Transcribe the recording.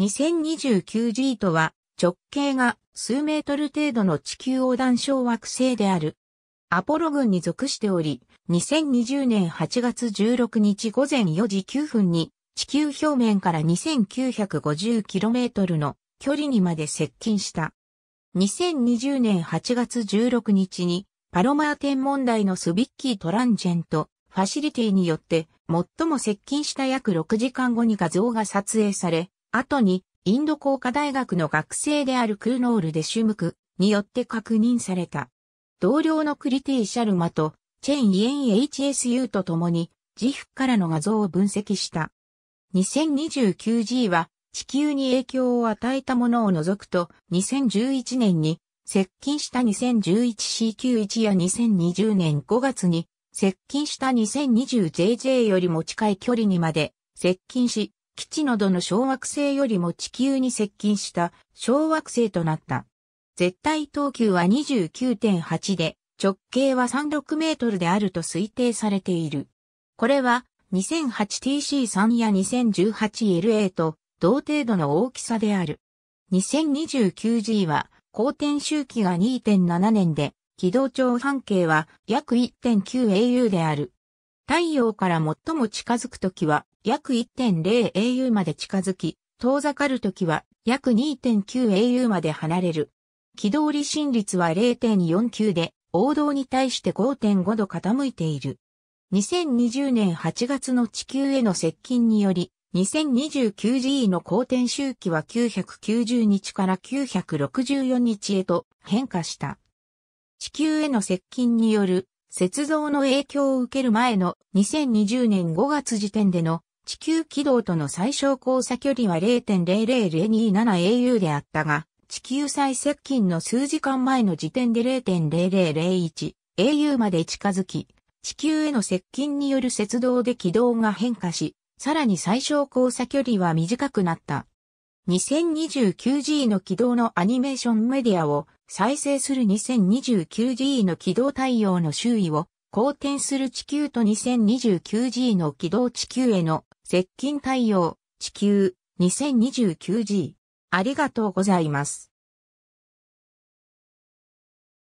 2029G とは直径が数メートル程度の地球横断小惑星である。アポロ群に属しており、2020年8月16日午前4時9分に地球表面から 2950km の距離にまで接近した。2020年8月16日にパロマー天文台のスビッキートランジェントファシリティによって最も接近した約6時間後に画像が撮影され、後に、インド工科大学の学生であるクーノール・デシュムクによって確認された。同僚のクリティ・シャルマとチェン・イエン HSU と共に、ジフからの画像を分析した。2029G は地球に影響を与えたものを除くと、2011年に接近した 2011C91 や2020年5月に接近した 2020JJ よりも近い距離にまで接近し、基地などの小惑星よりも地球に接近した小惑星となった。絶対等級は29.8で、直径は36メートルであると推定されている。これは 2008TC3 や 2018LA と同程度の大きさである。2029G は公転周期が2.7年で、軌道長半径は約 1.9au である。太陽から最も近づくときは約 1.0au まで近づき、遠ざかるときは約 2.9au まで離れる。軌道離心率は0.49で、王道に対して5.5度傾いている。2020年8月の地球への接近により、2029G の公転周期は990日から964日へと変化した。地球への接近による雪像の影響を受ける前の2020年5月時点での地球軌道との最小交差距離は 0.00027au であったが、地球最接近の数時間前の時点で 0.0001au まで近づき、地球への接近による接道で軌道が変化し、さらに最小交差距離は短くなった。2029G の軌道のアニメーションメディアを再生する 2029G の軌道太陽の周囲を公転する地球と 2029G の軌道地球への接近太陽、地球 2029G。ありがとうございます。